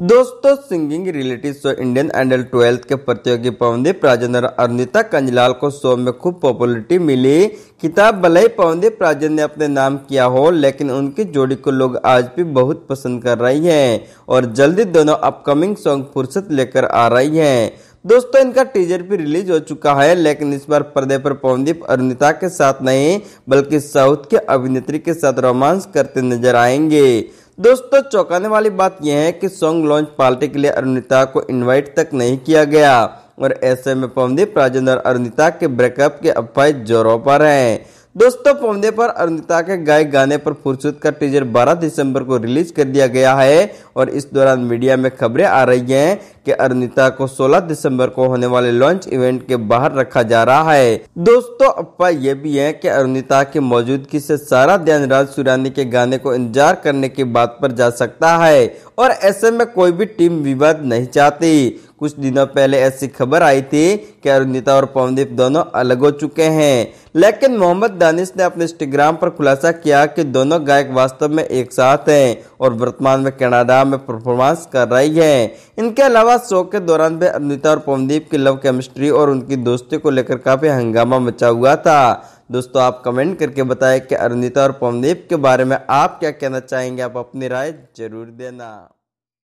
दोस्तों singing reality show Indian Idol twelfth के प्रतियोगी पवनदीप प्राजन और कंजलाल को शो में खूब पॉपुलरिटी मिली किताब भले ही पवनदी प्राजन ने अपने नाम किया हो लेकिन उनकी जोड़ी को लोग आज भी बहुत पसंद कर रही हैं और जल्दी दोनों अपकमिंग सॉन्ग फुर्सत लेकर आ रही हैं दोस्तों इनका टीजर भी रिलीज हो चुका है लेकिन इस बार पर्दे पर पवनदीप अरुणिता के साथ नहीं बल्कि साउथ के अभिनेत्री के साथ रोमांस करते नजर आएंगे दोस्तों चौंकाने वाली बात यह है कि सॉन्ग लॉन्च पार्टी के लिए अरुणिता को इनवाइट तक नहीं किया गया और ऐसे में पवनदीप राजेंद्र और अरुणिता के ब्रेकअप के अफवाह जोरों पर हैं दोस्तों पौधे पर अरुणिता के गायक गाने पर फुर्सत का टीजर 12 दिसंबर को रिलीज कर दिया गया है और इस दौरान मीडिया में खबरें आ रही हैं कि अरुणिता को 16 दिसंबर को होने वाले लॉन्च इवेंट के बाहर रखा जा रहा है दोस्तों अफवाह यह भी है कि अरुणिता की मौजूदगी से सारा ध्यान राज सुरानी के गाने को इंतजार करने की बात पर जा सकता है और ऐसे में कोई भी टीम विवाद नहीं चाहती कुछ दिनों पहले ऐसी खबर आई थी कि अरुणिता और पवनदीप दोनों अलग हो चुके हैं लेकिन मोहम्मद दानिश ने अपने इंस्टाग्राम पर खुलासा किया कि दोनों गायक वास्तव में एक साथ हैं और वर्तमान में कनाडा में परफॉर्मेंस कर रही हैं इनके अलावा शो के दौरान भी अरुणिता और पवनदीप की लव केमिस्ट्री और उनकी दोस्ती को लेकर काफ़ी हंगामा मचा हुआ था दोस्तों आप कमेंट करके बताएं कि अरुणिता और पवनदीप के बारे में आप क्या कहना चाहेंगे आप अपनी राय जरूर देना